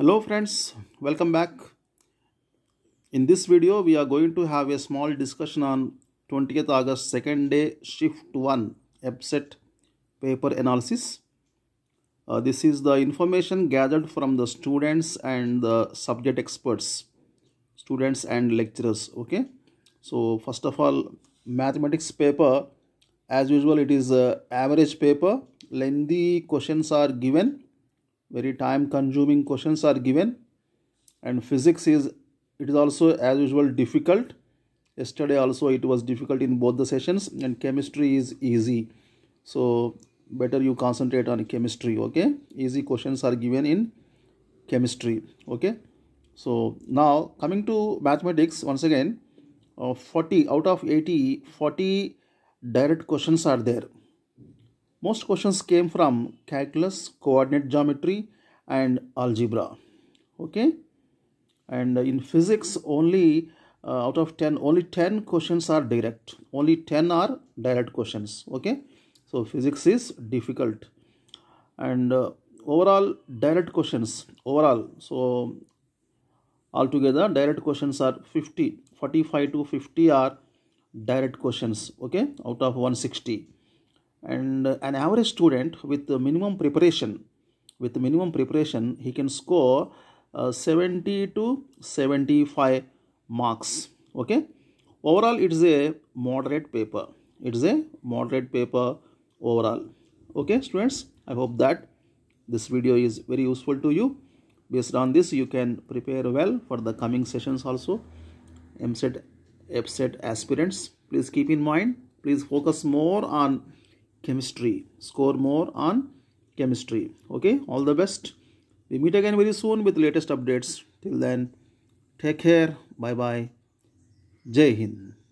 hello friends welcome back in this video we are going to have a small discussion on 20th august second day shift 1 upset paper analysis uh, this is the information gathered from the students and the subject experts students and lecturers okay so first of all mathematics paper as usual it is a uh, average paper lengthy questions are given very time consuming questions are given and physics is it is also as usual difficult yesterday also it was difficult in both the sessions and chemistry is easy so better you concentrate on chemistry okay easy questions are given in chemistry okay so now coming to mathematics once again uh, 40 out of 80 40 direct questions are there most questions came from calculus, coordinate geometry and algebra. Okay. And in physics only uh, out of 10, only 10 questions are direct. Only 10 are direct questions. Okay. So physics is difficult. And uh, overall direct questions overall. So altogether direct questions are 50, 45 to 50 are direct questions. Okay. Out of 160 and an average student with minimum preparation with minimum preparation he can score uh, 70 to 75 marks okay overall it is a moderate paper it is a moderate paper overall okay students i hope that this video is very useful to you based on this you can prepare well for the coming sessions also mset fset aspirants please keep in mind please focus more on chemistry. Score more on chemistry. Okay, all the best. We meet again very soon with latest updates. Till then, take care. Bye bye. Jai Hind.